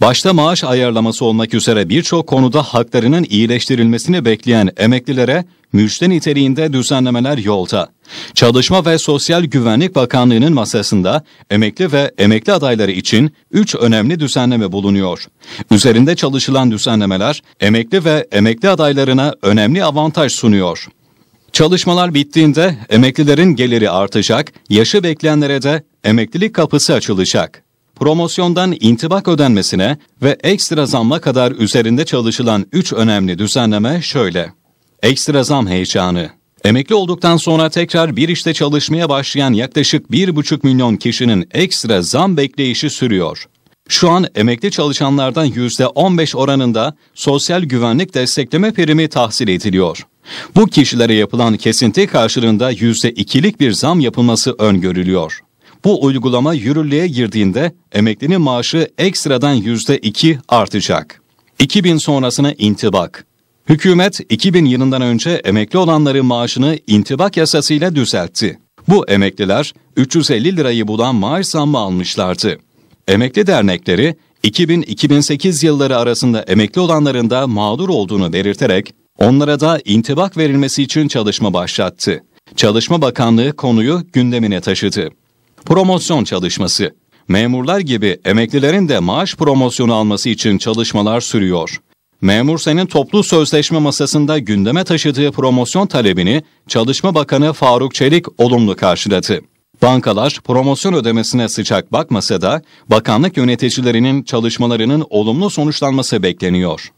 Başta maaş ayarlaması olmak üzere birçok konuda haklarının iyileştirilmesini bekleyen emeklilere müjde niteliğinde düzenlemeler yolda. Çalışma ve Sosyal Güvenlik Bakanlığı'nın masasında emekli ve emekli adayları için 3 önemli düzenleme bulunuyor. Üzerinde çalışılan düzenlemeler emekli ve emekli adaylarına önemli avantaj sunuyor. Çalışmalar bittiğinde emeklilerin geliri artacak, yaşı bekleyenlere de emeklilik kapısı açılacak promosyondan intibak ödenmesine ve ekstra zamla kadar üzerinde çalışılan 3 önemli düzenleme şöyle. Ekstra zam heyecanı. Emekli olduktan sonra tekrar bir işte çalışmaya başlayan yaklaşık 1,5 milyon kişinin ekstra zam bekleyişi sürüyor. Şu an emekli çalışanlardan %15 oranında sosyal güvenlik destekleme primi tahsil ediliyor. Bu kişilere yapılan kesinti karşılığında %2'lik bir zam yapılması öngörülüyor. Bu uygulama yürürlüğe girdiğinde emeklinin maaşı ekstradan %2 artacak. 2000 sonrasına intibak. Hükümet 2000 yılından önce emekli olanların maaşını intibak yasasıyla düzeltti. Bu emekliler 350 lirayı bulan maaş zammı almışlardı. Emekli dernekleri 2000-2008 yılları arasında emekli olanların da mağdur olduğunu belirterek onlara da intibak verilmesi için çalışma başlattı. Çalışma Bakanlığı konuyu gündemine taşıdı. Promosyon çalışması. Memurlar gibi emeklilerin de maaş promosyonu alması için çalışmalar sürüyor. Memur Sen'in toplu sözleşme masasında gündeme taşıdığı promosyon talebini Çalışma Bakanı Faruk Çelik olumlu karşıladı. Bankalar promosyon ödemesine sıcak bakmasa da bakanlık yöneticilerinin çalışmalarının olumlu sonuçlanması bekleniyor.